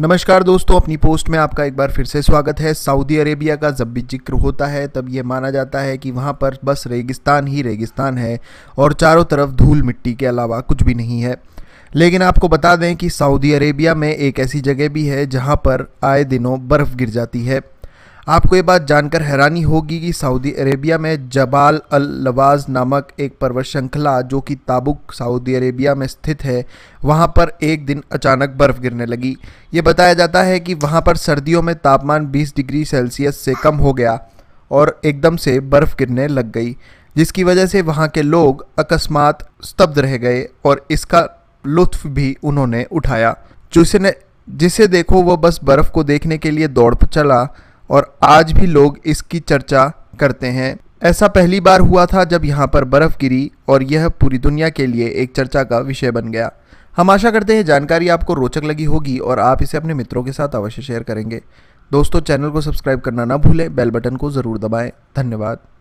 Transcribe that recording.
नमस्कार दोस्तों अपनी पोस्ट में आपका एक बार फिर से स्वागत है सऊदी अरेबिया का जब भी जिक्र होता है तब ये माना जाता है कि वहाँ पर बस रेगिस्तान ही रेगिस्तान है और चारों तरफ धूल मिट्टी के अलावा कुछ भी नहीं है लेकिन आपको बता दें कि सऊदी अरेबिया में एक ऐसी जगह भी है जहाँ पर आए दिनों बर्फ़ गिर जाती है आपको ये बात जानकर हैरानी होगी कि सऊदी अरेबिया में जबाल अल लवाज नामक एक पर्वत श्रृंखला जो कि ताबुक सऊदी अरेबिया में स्थित है वहाँ पर एक दिन अचानक बर्फ़ गिरने लगी ये बताया जाता है कि वहाँ पर सर्दियों में तापमान 20 डिग्री सेल्सियस से कम हो गया और एकदम से बर्फ़ गिरने लग गई जिसकी वजह से वहाँ के लोग अकस्मात स्तब्ध रह गए और इसका लुत्फ भी उन्होंने उठाया जिसने जिसे देखो वह बस बर्फ़ को देखने के लिए दौड़ चला और आज भी लोग इसकी चर्चा करते हैं ऐसा पहली बार हुआ था जब यहाँ पर बर्फ़ गिरी और यह पूरी दुनिया के लिए एक चर्चा का विषय बन गया हम आशा करते हैं जानकारी आपको रोचक लगी होगी और आप इसे अपने मित्रों के साथ अवश्य शेयर करेंगे दोस्तों चैनल को सब्सक्राइब करना ना भूलें बेल बटन को ज़रूर दबाएं धन्यवाद